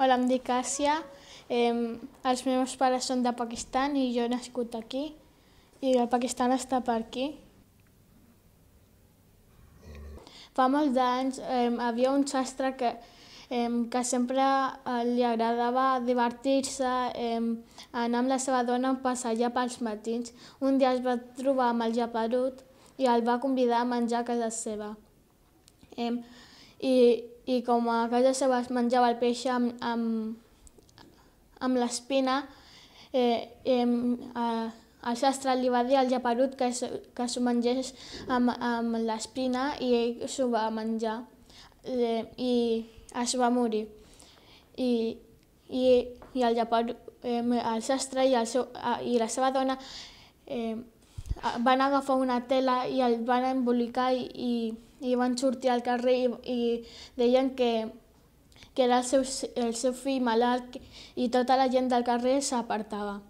Hola, em dic Àsia. Eh, els meus pares són de Pakistan i jo he nascut aquí. I el Pakistan està per aquí. Fa molts anys eh, havia un sastre que, eh, que sempre eh, li agradava divertir-se, eh, anar amb la seva dona a passejar pels matins. Un dia es va trobar amb el Japarut i el va convidar a menjar a casa seva. Eh, I i com a casa seva es menjava el peix amb, amb, amb l'espina, eh, eh, eh, el sastre li va dir al japerut que, que s'ho mengés amb, amb l'espina i ell s'ho va menjar eh, i es va morir. I, i, i el japerut, eh, el sastre i, el seu, eh, i la seva dona eh, van agafar una tela i el van embolicar i, i, i van sortir al carrer i, i deien que, que era el seu, el seu fill malalt i tota la gent del carrer s'apartava.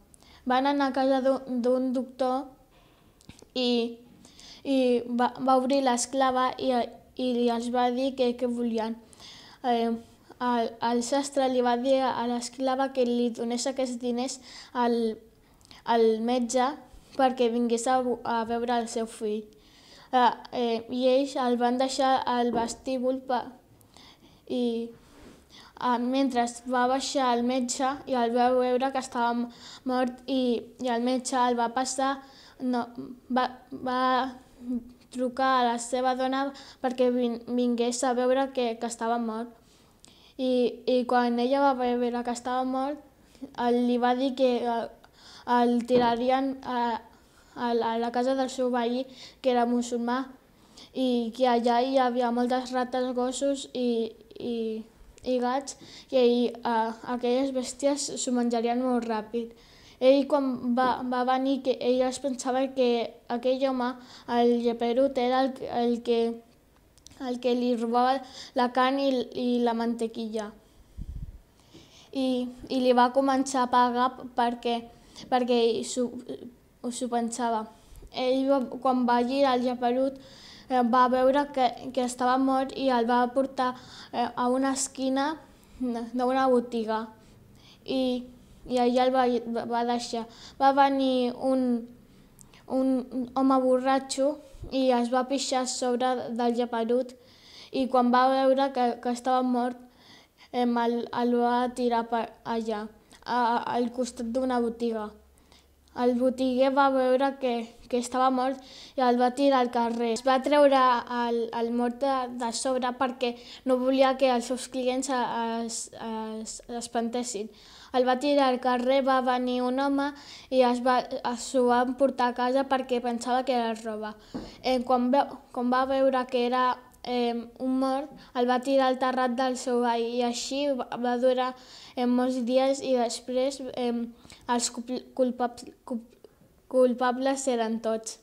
Van anar a casa d'un doctor i, i va, va obrir l'esclava i, i els va dir que, que volien. Eh, el, el sastre li va dir a l'esclava que li donés aquests diners al, al metge perquè vingués a, a veure el seu fill. Eh, eh, I ells el van deixar al vestíbul pa, i uh, mentre va baixar el metge i el va veure que estava mort i, i el metge el va passar, no, va, va trucar a la seva dona perquè vin, vingués a veure que, que estava mort. I, I quan ella va veure que estava mort, el, li va dir que el, eh, el tirarien a, a la, a la casa del seu veí, que era musulmà, i que allà hi havia moltes rates, gossos i, i, i gats, i a, aquelles bèsties s'ho menjarien molt ràpid. Ell, quan va, va venir, que ell es pensava que aquell home, el lleperut, era el, el, que, el que li robava la carn i, i la mantequilla. I, I li va començar a pagar perquè, perquè o s'ho pensava. Ell, quan va girar el japerut, eh, va veure que, que estava mort i el va portar eh, a una esquina d'una botiga. I, I allà el va, va deixar. Va venir un, un home borratxo i es va pixar sobre del japerut i quan va veure que, que estava mort eh, el, el va tirar per allà, a, a, al costat d'una botiga. El botiguer va veure que, que estava mort i el va tirar al carrer. Es va treure el, el mort de, de sobre perquè no volia que els seus clients es, es, espantessin. El va tirar al carrer, va venir un home i es va, s'ho va emportar a casa perquè pensava que era roba. Eh, quan, ve, quan va veure que era eh, un mort, el va tirar al terrat del seu veí i així va durar eh, molts dies i després eh, els culpables, culpables eren tots.